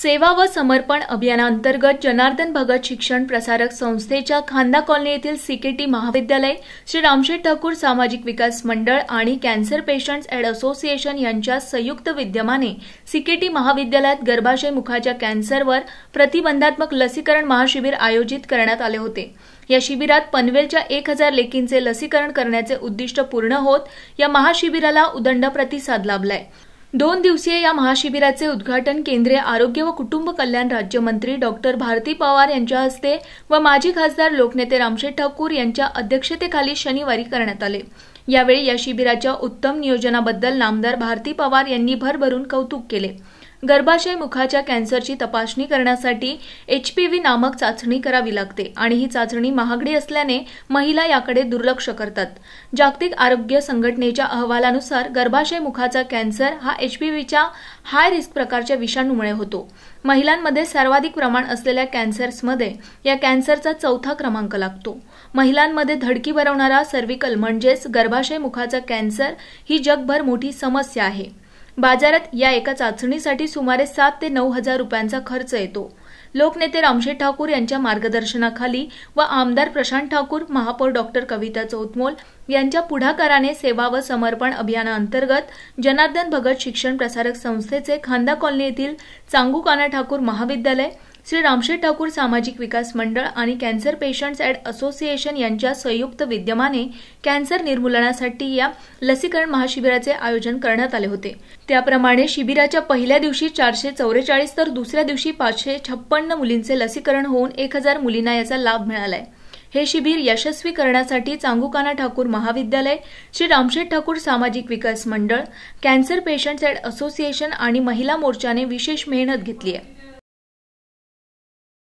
सेवा व समर्पण अभियानांतर्गत जनार्दन भगत शिक्षण प्रसारक संस्थेच्या खांदा कॉलनी येथील सीकेटी महाविद्यालय श्री रामशेठ ठाकूर सामाजिक विकास मंडळ आणि कॅन्सर पेशंट्स अँड असोसिएशन यांच्या संयुक्त विद्यमाने सीकेटी महाविद्यालयात गर्भाशय मुखाच्या कॅन्सरवर प्रतिबंधात्मक लसीकरण महाशिबिर आयोजित करण्यात आले होते या शिबिरात पनवेलच्या एक हजार लेकींचे लसीकरण करण्याचे उद्दिष्ट पूर्ण होत या महाशिबिराला उदंड प्रतिसाद लाभला दोन दिवसीय या महाशिबिराचे उद्घाटन केंद्रीय आरोग्य व कुटुंब कल्याण राज्यमंत्री डॉक्टर भारती पवार यांच्या हस्ते व माजी खासदार लोकनेते रामशेठ ठाकूर यांच्या अध्यक्षतेखाली शनिवारी करण्यात आले यावेळी या शिबिराच्या उत्तम नियोजनाबद्दल नामदार भारती पवार यांनी भरभरून कौतुक केले गर्भाशय मुखाच्या कॅन्सरची तपासणी करण्यासाठी एचपीव्ही नामक चाचणी करावी लागते आणि ही चाचणी महागडी असल्याने महिला याकडे दुर्लक्ष करतात जागतिक आरोग्य संघटनेच्या अहवालानुसार गर्भाशय मुखाचा कॅन्सर हा एचपीव्हीच्या हाय रिस्क प्रकारच्या विषाणूमुळे होतो महिलांमध्ये सर्वाधिक प्रमाण असलेल्या कॅन्सर्समध्ये या कॅन्सरचा चौथा क्रमांक लागतो महिलांमध्ये धडकी भरवणारा सर्विकल म्हणजेच गर्भाशय मुखाचा कॅन्सर ही जगभर मोठी समस्या आहे बाजारात या एका चाचणीसाठी सुमारे सात ते नऊ हजार रुपयांचा खर्च येतो लोकनेते रामशेठ ठाकूर यांच्या मार्गदर्शनाखाली व आमदार प्रशांत ठाकूर महापौर डॉक्टर कविता चौतमोल यांच्या पुढाकाराने सेवा व समर्पण अभियानाअंतर्गत जनार्दन भगत शिक्षण प्रसारक संस्थेचे खांदा कॉलनी येथील चांगू काना ठाकूर महाविद्यालय श्री रामशेठ ठाकूर सामाजिक विकास मंडळ आणि कॅन्सर पेशंट्स अँड असोसिएशन यांच्या संयुक्त विद्यमाने कॅन्सर निर्मूलनासाठी या लसीकरण महाशिबिराचे आयोजन करण्यात आले होते त्याप्रमाणे शिबिराच्या पहिल्या दिवशी चारशे चौवेचाळीस तर दुसऱ्या दिवशी पाचशे छप्पन्न मुलींचे लसीकरण होऊन एक हजार मुलींना याचा लाभ मिळाला हे शिबिर यशस्वी करण्यासाठी चांगुकाना ठाकूर महाविद्यालय श्री रामशेठ ठाकूर सामाजिक विकास मंडळ कॅन्सर पेशंट्स अँड असोसिएशन आणि महिला मोर्चाने विशेष मेहनत घेतली आहे